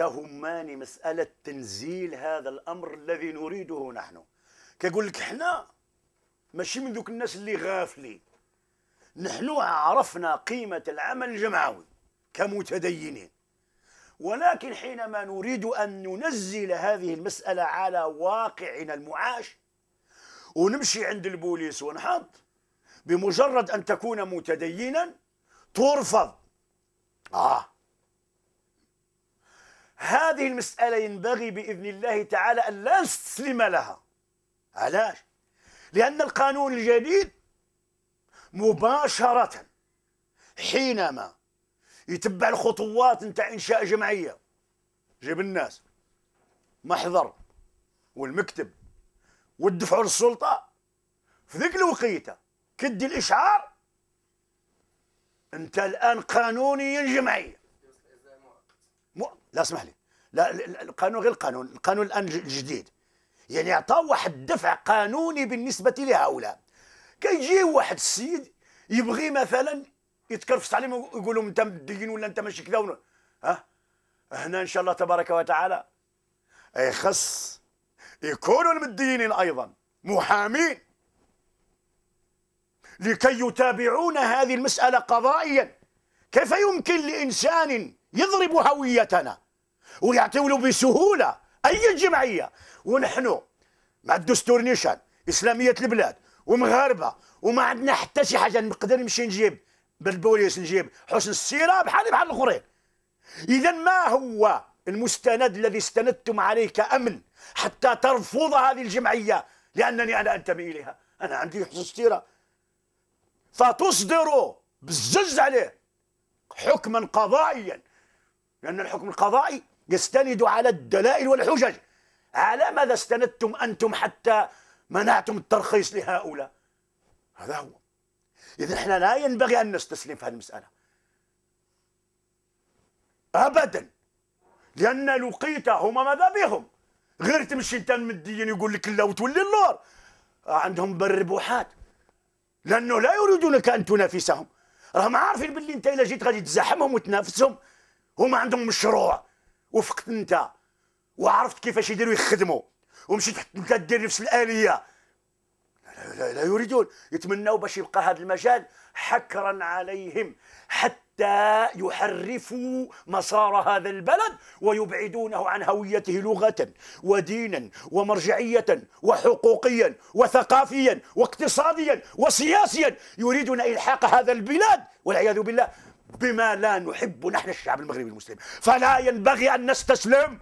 تهمان مسألة تنزيل هذا الأمر الذي نريده نحن كيقول لك حنا ماشي من ذوك الناس اللي غافلين نحن عرفنا قيمة العمل الجمعوي كمتدينين ولكن حينما نريد أن ننزل هذه المسألة على واقعنا المعاش ونمشي عند البوليس ونحط بمجرد أن تكون متدينا ترفض آه هذه المسألة ينبغي بإذن الله تعالى أن لا نستسلم لها علاش؟ لأن القانون الجديد مباشرة حينما يتبع الخطوات نتاع إنشاء جمعية جيب الناس محضر والمكتب والدفع للسلطة في ذيك الوقيته كدي الاشعار انت الان قانونيا جمعيه لا اسمح لي لا القانون غير القانون القانون الان الجديد يعني عطى واحد الدفع قانوني بالنسبه لهؤلاء كيجي واحد السيد يبغي مثلا يتكرفس عليهم ويقول لهم انت مدين ولا انت ماشي كذا ها هنا ان شاء الله تبارك وتعالى اي خص يكونوا المدينين ايضا محامين لكي يتابعون هذه المساله قضائيا كيف يمكن لانسان يضرب هويتنا ويعتولوا بسهوله اي جمعيه ونحن مع الدستور نيشان اسلاميه البلاد ومغاربه وما عندنا حتى شي حاجه نقدر نمشي نجيب بالبوليس نجيب حسن السيره بحالي بحال الاخرين اذا ما هو المستند الذي استندتم عليه كامن حتى ترفض هذه الجمعيه لانني انا انتمي اليها انا عندي حسن السيره فتصدر بالزز عليه حكما قضائيا لان الحكم القضائي يستند على الدلائل والحجج على ماذا استندتم أنتم حتى منعتم الترخيص لهؤلاء هذا هو إذا احنا لا ينبغي أن نستسلم في هذه المسألة أبدا لأن لقيت هما ماذا بهم غير تمشي انت مدين يقول لك لا وتولي النور عندهم بالربوحات لانه لا يريدونك ان تنافسهم راهم عارفين باللي انت الا جيت غادي تزاحمهم وتنافسهم هما عندهم مشروع وفقت انت وعرفت كيفاش يديروا يخدموا ومشيت حتى انت دير نفس الاليه لا, لا, لا يريدون يتمنوا باش يبقى هذا المجال حكرا عليهم حتى يحرفوا مسار هذا البلد ويبعدونه عن هويته لغة ودينا ومرجعية وحقوقيا وثقافيا واقتصاديا وسياسيا يريدون إلحاق هذا البلاد والعياذ بالله بما لا نحب نحن الشعب المغربي المسلم فلا ينبغي أن نستسلم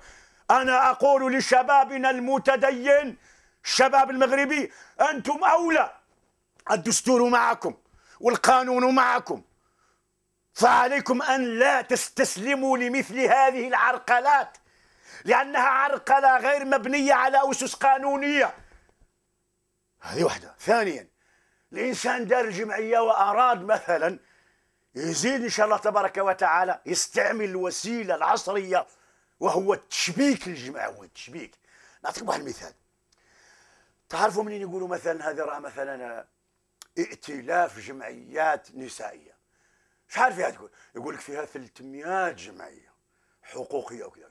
أنا أقول لشبابنا المتدين الشباب المغربي أنتم أولى الدستور معكم والقانون معكم فعليكم أن لا تستسلموا لمثل هذه العرقلات لأنها عرقلة غير مبنية على أسس قانونية هذه واحدة ثانيا الإنسان دار الجمعية وأراد مثلا يزيد إن شاء الله تبارك وتعالى يستعمل الوسيلة العصرية وهو التشبيك الجماعي التشبيك نعطيك واحد المثال تعرفوا منين يقولوا مثلا هذه راه مثلا آه، ائتلاف جمعيات نسائية شحال فيها تقول يقول لك فيها 300 جمعية حقوقية وكذا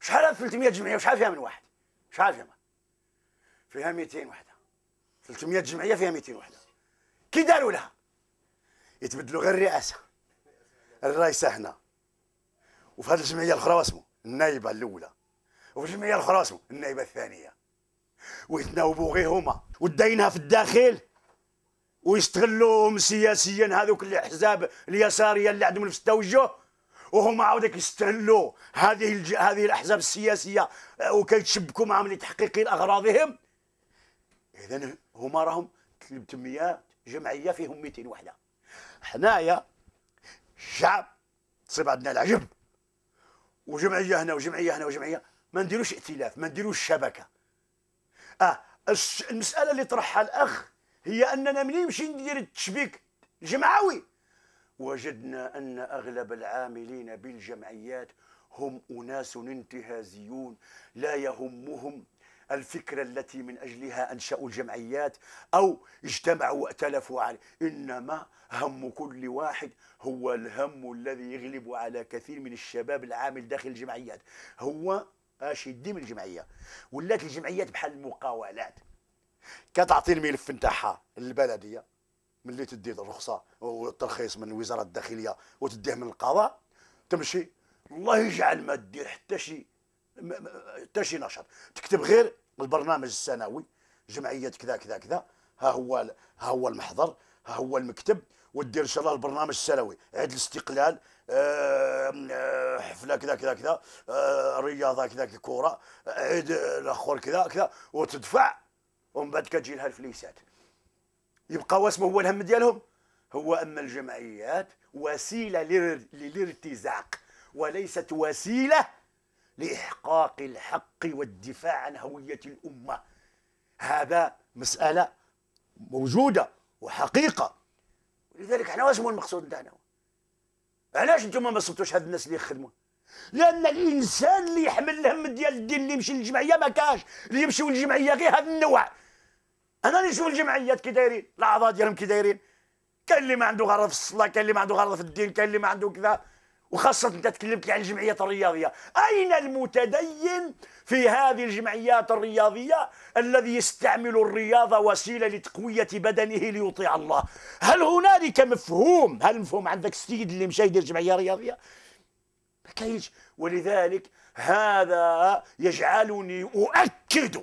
شحال 300 جمعية وشحال فيها من واحد شحال فيها من فيها 200 وحده 300 جمعيه فيها 200 وحده كي داروا لها يتبدلوا غير الرئاسه الرئيسه هنا وفي هذه الجمعيه الاخرى واسمو النائبه الاولى وفي الجمعيه الاخرى واسمو النائبه الثانيه ويتناوبوا غير هما وداينها في الداخل ويستغلوهم سياسيا هذوك الاحزاب اليساريه اللي عندهم نفس التوجه وهما عاود كيستغلوا هذه الج... هذه الاحزاب السياسيه آه، وكيتشبكوا معهم لتحقيق اغراضهم اذا هما راهم 300 جمعيه فيهم 200 وحده حنايا الشعب تصيب عندنا العجب وجمعيه هنا وجمعيه هنا وجمعيه ما نديروش ائتلاف ما نديروش شبكه اه المساله اللي طرحها الاخ هي اننا من نمشي ندير التشبيك الجمعوي وجدنا ان اغلب العاملين بالجمعيات هم اناس انتهازيون لا يهمهم الفكرة التي من أجلها أنشأوا الجمعيات أو اجتمعوا وأتلفوا عليه إنما هم كل واحد هو الهم الذي يغلب على كثير من الشباب العامل داخل الجمعيات هو اش يدي من الجمعية ولات الجمعيات بحال المقاولات كتعطي الملف نتاعها للبلدية ملي تدي الرخصة والترخيص من وزارة الداخلية وتديه من القضاء تمشي الله يجعل ما تدير حتى شي حتى شي نشاط تكتب غير البرنامج السنوي جمعيه كذا كذا كذا ها هو ها هو المحضر ها هو المكتب ودير ان شاء الله البرنامج السنوي عيد الاستقلال أه حفله كذا كذا كذا أه رياضه كذا كذا كوره عيد الاخر كذا كذا وتدفع ومن بعد كتجي لها الفليسات يبقى واسمه هو الهم ديالهم هو اما الجمعيات وسيله للارتزاق وليست وسيله لإحقاق الحق والدفاع عن هوية الأمة هذا مسألة موجودة وحقيقة لذلك احنا واش هو المقصود نتاعنا علاش نتوما ما صبتوش هاد الناس اللي يخدموا لان الانسان اللي يحمل الهم ديال الدين اللي يمشي للجمعيه ما كاش اللي يمشيو للجمعيه غير هذا النوع انا اللي نشوف الجمعيات كي دايرين الاعضاء ديالهم كي دايرين كاين اللي ما عنده غرض في الصلاه كاين اللي ما عنده غرض في الدين كاين اللي ما عنده كذا وخاصة أنت تكلمت عن الجمعيات الرياضية أين المتدين في هذه الجمعيات الرياضية الذي يستعمل الرياضة وسيلة لتقوية بدنه ليطيع الله هل هنالك مفهوم هل مفهوم عندك السيد اللي مشاهد الجمعية الرياضية ما كاينش ولذلك هذا يجعلني أؤكد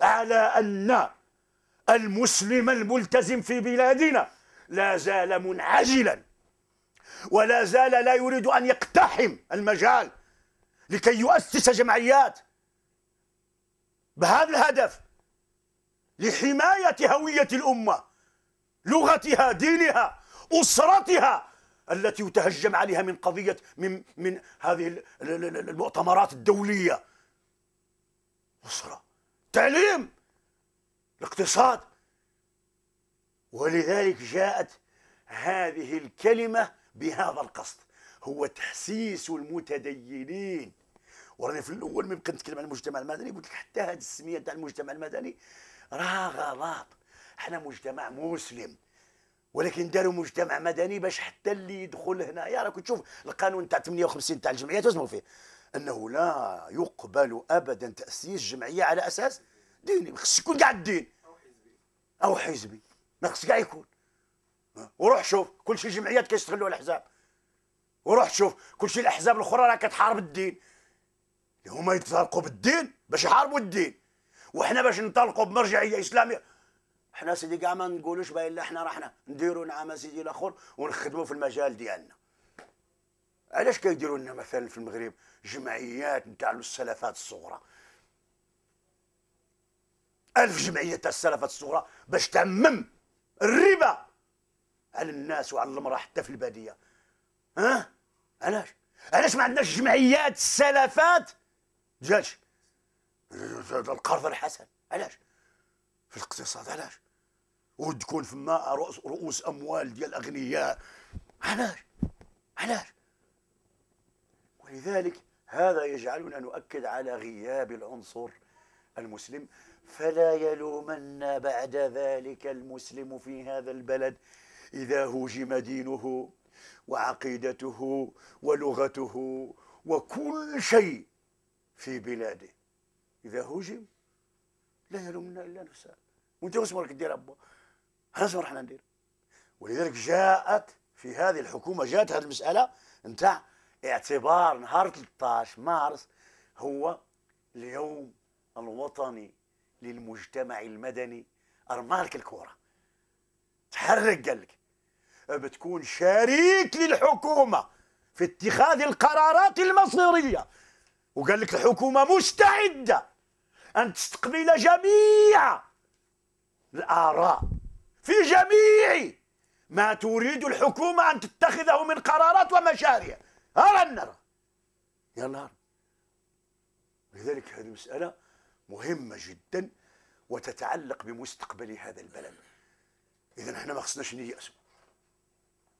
على أن المسلم الملتزم في بلادنا لا زال منعزلا ولا زال لا يريد أن يقتحم المجال لكي يؤسس جمعيات بهذا الهدف لحماية هوية الأمة لغتها دينها أسرتها التي يتهجم عليها من قضية من, من هذه المؤتمرات الدولية أسرة تعليم الاقتصاد ولذلك جاءت هذه الكلمة بهذا القصد هو تحسيس المتدينين وراني في الاول ملي كنت نتكلم على المجتمع المدني قلت لك حتى هذه السميه تاع المجتمع المدني راه غلط احنا مجتمع مسلم ولكن داروا مجتمع مدني باش حتى اللي يدخل هنايا راك تشوف القانون تاع 58 تاع الجمعيات واسمو فيه انه لا يقبل ابدا تاسيس جمعيه على اساس ديني خص يكون كاع الدين او حزبي او حزبي ما خص كاع يكون وروح شوف كل شيء الجمعيات كيستغلوا الاحزاب وروح شوف كل شيء الاحزاب الاخرى راه كتحارب الدين اللي هما يتطرقوا بالدين باش يحاربوا الدين وحنا باش ننطلقوا بمرجعيه اسلاميه حنا سيدي كاع ما نقولوش باين حنا راه حنا نديروا نعم سيدي الاخر ونخدموا في المجال ديالنا علاش كيديروا لنا مثلا في المغرب جمعيات نتاع السلفات الصغرى ألف جمعية تاع السلفات الصغرى باش تعمم الربا على الناس وعلى المراه حتى في الباديه ها علاش علاش ما عندناش جمعيات السلفات دجاج القرض الحسن علاش في الاقتصاد علاش وتكون فما رؤوس, رؤوس اموال ديال الاغنياء علاش علاش ولذلك هذا يجعلنا نؤكد على غياب العنصر المسلم فلا يلومن بعد ذلك المسلم في هذا البلد إذا هوجم دينه وعقيدته ولغته وكل شيء في بلاده إذا هوجم لا يلومنا إلا نفسنا وأنت واسمك دير أبا شنو رحنا ندير ولذلك جاءت في هذه الحكومة جاءت هذه المسألة نتاع اعتبار نهار 13 مارس هو اليوم الوطني للمجتمع المدني أرمالك الكورة تحرك لك بتكون شريك للحكومة في اتخاذ القرارات المصيرية وقال لك الحكومة مستعدة أن تستقبل جميع الآراء في جميع ما تريد الحكومة أن تتخذه من قرارات ومشاريع أرى نرى يلا لذلك هذه المسألة مهمة جدا وتتعلق بمستقبل هذا البلد إذا احنا ما خصناش نيأسوا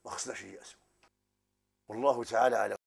ما خصناش ييأسوا والله تعالى على